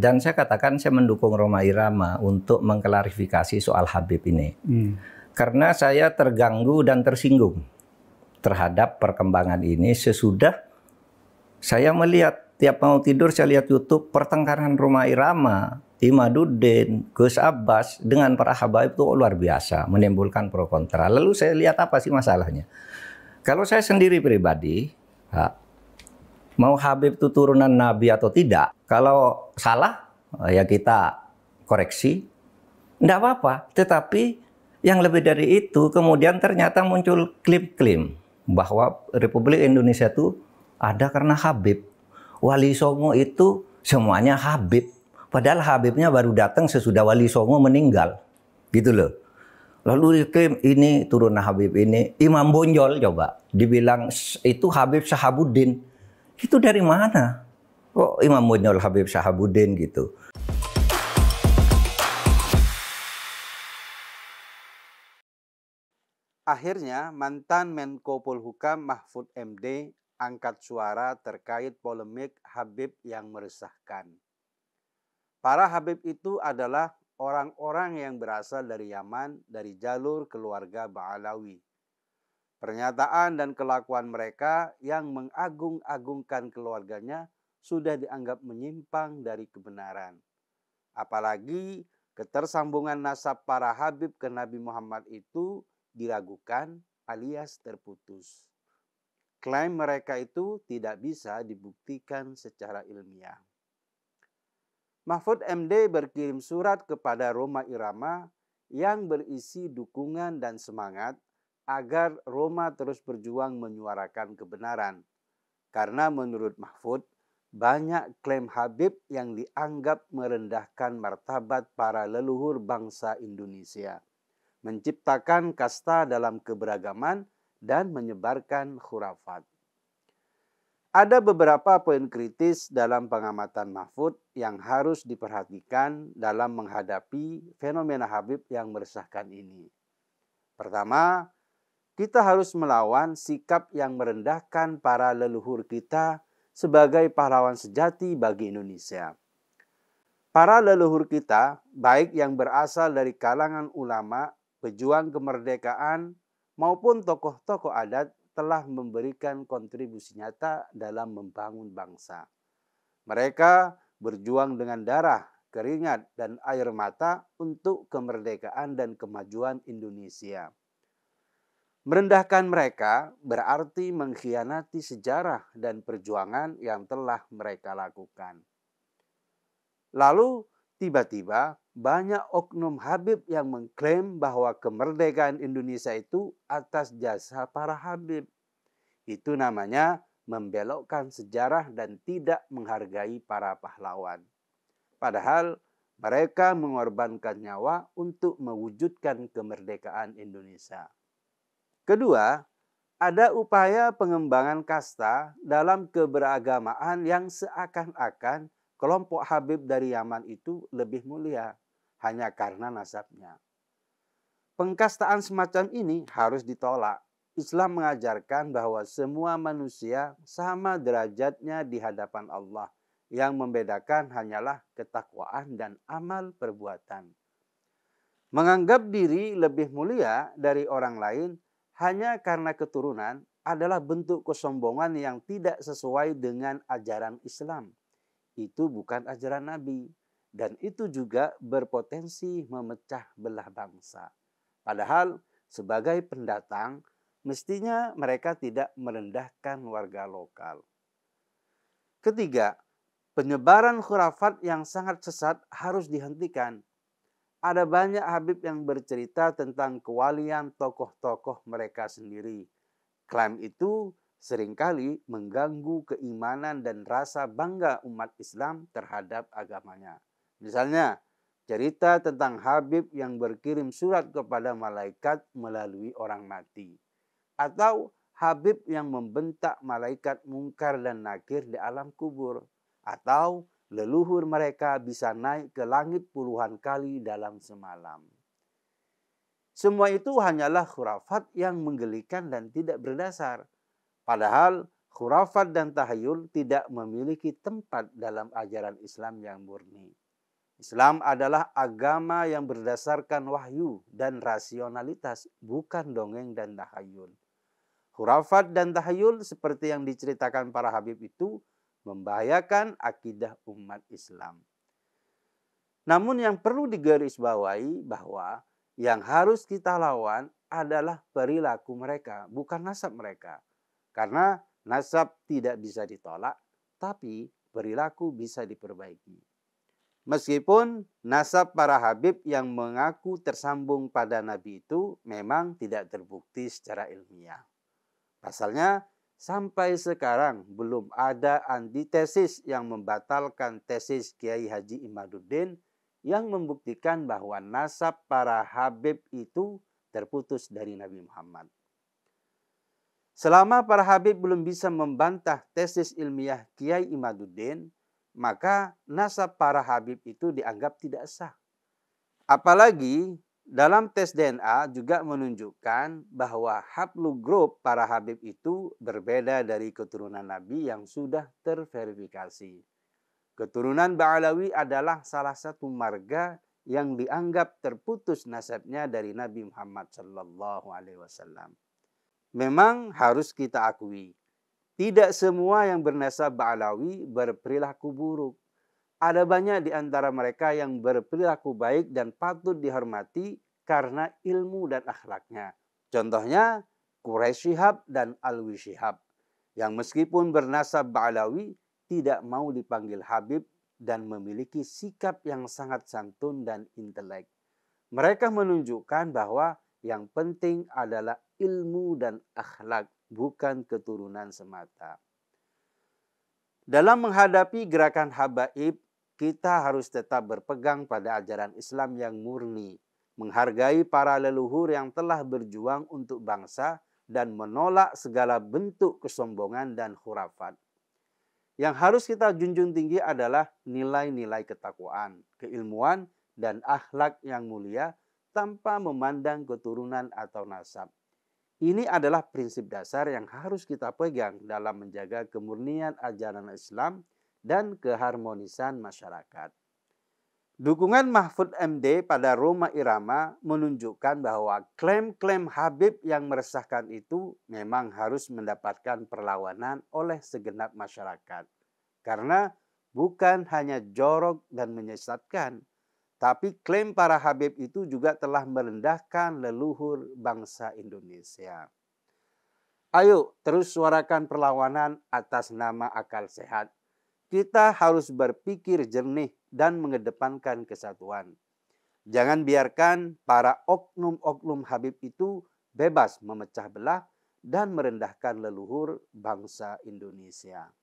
Dan saya katakan saya mendukung Roma Irama untuk mengklarifikasi soal Habib ini. Hmm. Karena saya terganggu dan tersinggung terhadap perkembangan ini sesudah saya melihat tiap mau tidur saya lihat YouTube pertengkaran Roma Irama, Imaduddin, Gus Abbas dengan para Habib itu luar biasa, menimbulkan pro kontra. Lalu saya lihat apa sih masalahnya? Kalau saya sendiri pribadi, Mau Habib itu turunan Nabi atau tidak, kalau salah ya kita koreksi. Tidak apa-apa, tetapi yang lebih dari itu kemudian ternyata muncul klaim-klaim bahwa Republik Indonesia itu ada karena Habib. Wali Songo itu semuanya Habib. Padahal Habibnya baru datang sesudah Wali Songo meninggal. Gitu loh. Lalu diklaim ini turun Habib ini. Imam Bonjol coba. Dibilang itu Habib Sahabuddin. Itu dari mana? Kok oh, Imam Munul Habib Syahabuddin gitu? Akhirnya, mantan Menko Polhukam Mahfud MD angkat suara terkait polemik Habib yang meresahkan. Para Habib itu adalah orang-orang yang berasal dari Yaman dari jalur keluarga Ba'alawi Pernyataan dan kelakuan mereka yang mengagung-agungkan keluarganya sudah dianggap menyimpang dari kebenaran. Apalagi ketersambungan nasab para Habib ke Nabi Muhammad itu diragukan alias terputus. Klaim mereka itu tidak bisa dibuktikan secara ilmiah. Mahfud MD berkirim surat kepada Roma Irama yang berisi dukungan dan semangat agar Roma terus berjuang menyuarakan kebenaran. Karena menurut Mahfud, banyak klaim Habib yang dianggap merendahkan martabat para leluhur bangsa Indonesia, menciptakan kasta dalam keberagaman dan menyebarkan khurafat. Ada beberapa poin kritis dalam pengamatan Mahfud yang harus diperhatikan dalam menghadapi fenomena Habib yang meresahkan ini. Pertama, kita harus melawan sikap yang merendahkan para leluhur kita sebagai pahlawan sejati bagi Indonesia. Para leluhur kita, baik yang berasal dari kalangan ulama, pejuang kemerdekaan, maupun tokoh-tokoh adat, telah memberikan kontribusi nyata dalam membangun bangsa. Mereka berjuang dengan darah, keringat, dan air mata untuk kemerdekaan dan kemajuan Indonesia. Merendahkan mereka berarti mengkhianati sejarah dan perjuangan yang telah mereka lakukan. Lalu, tiba-tiba banyak oknum Habib yang mengklaim bahwa kemerdekaan Indonesia itu atas jasa para Habib. Itu namanya membelokkan sejarah dan tidak menghargai para pahlawan. Padahal mereka mengorbankan nyawa untuk mewujudkan kemerdekaan Indonesia. Kedua, ada upaya pengembangan kasta dalam keberagamaan yang seakan-akan kelompok Habib dari Yaman itu lebih mulia hanya karena nasabnya. Pengkastaan semacam ini harus ditolak. Islam mengajarkan bahwa semua manusia sama derajatnya di hadapan Allah. Yang membedakan hanyalah ketakwaan dan amal perbuatan. Menganggap diri lebih mulia dari orang lain hanya karena keturunan adalah bentuk kesombongan yang tidak sesuai dengan ajaran Islam. Itu bukan ajaran Nabi dan itu juga berpotensi memecah belah bangsa. Padahal sebagai pendatang mestinya mereka tidak merendahkan warga lokal. Ketiga, penyebaran khurafat yang sangat sesat harus dihentikan ada banyak Habib yang bercerita tentang kewalian tokoh-tokoh mereka sendiri. Klaim itu seringkali mengganggu keimanan dan rasa bangga umat Islam terhadap agamanya. Misalnya, cerita tentang Habib yang berkirim surat kepada malaikat melalui orang mati. Atau Habib yang membentak malaikat mungkar dan nakir di alam kubur. Atau leluhur mereka bisa naik ke langit puluhan kali dalam semalam. Semua itu hanyalah khurafat yang menggelikan dan tidak berdasar. Padahal khurafat dan tahayul tidak memiliki tempat dalam ajaran Islam yang murni. Islam adalah agama yang berdasarkan wahyu dan rasionalitas, bukan dongeng dan tahayul. Khurafat dan tahayul seperti yang diceritakan para habib itu membahayakan akidah umat Islam. Namun yang perlu digarisbawahi bahwa yang harus kita lawan adalah perilaku mereka, bukan nasab mereka. Karena nasab tidak bisa ditolak, tapi perilaku bisa diperbaiki. Meskipun nasab para Habib yang mengaku tersambung pada Nabi itu memang tidak terbukti secara ilmiah. Pasalnya Sampai sekarang belum ada antitesis yang membatalkan tesis Kiai Haji Imaduddin yang membuktikan bahwa nasab para Habib itu terputus dari Nabi Muhammad. Selama para Habib belum bisa membantah tesis ilmiah Kiai Imaduddin, maka nasab para Habib itu dianggap tidak sah. Apalagi dalam tes DNA juga menunjukkan bahwa Hablu Group para Habib itu berbeda dari keturunan Nabi yang sudah terverifikasi. Keturunan Ba'alawi adalah salah satu marga yang dianggap terputus nasabnya dari Nabi Muhammad Sallallahu Alaihi Wasallam. Memang harus kita akui, tidak semua yang bernasab Ba'alawi berperilaku buruk. Ada banyak di antara mereka yang berperilaku baik dan patut dihormati karena ilmu dan akhlaknya. Contohnya Quraisy Shihab dan Alwi Shihab yang meskipun bernasab Ba'lawi tidak mau dipanggil Habib dan memiliki sikap yang sangat santun dan intelek. Mereka menunjukkan bahwa yang penting adalah ilmu dan akhlak, bukan keturunan semata. Dalam menghadapi gerakan habaib, kita harus tetap berpegang pada ajaran Islam yang murni, menghargai para leluhur yang telah berjuang untuk bangsa dan menolak segala bentuk kesombongan dan khurafat. Yang harus kita junjung tinggi adalah nilai-nilai ketakwaan, keilmuan, dan akhlak yang mulia tanpa memandang keturunan atau nasab. Ini adalah prinsip dasar yang harus kita pegang dalam menjaga kemurnian ajaran Islam – dan keharmonisan masyarakat. Dukungan Mahfud MD pada Roma Irama menunjukkan bahwa klaim-klaim Habib yang meresahkan itu memang harus mendapatkan perlawanan oleh segenap masyarakat. Karena bukan hanya jorok dan menyesatkan, tapi klaim para Habib itu juga telah merendahkan leluhur bangsa Indonesia. Ayo terus suarakan perlawanan atas nama akal sehat kita harus berpikir jernih dan mengedepankan kesatuan. Jangan biarkan para oknum-oknum Habib itu bebas memecah belah dan merendahkan leluhur bangsa Indonesia.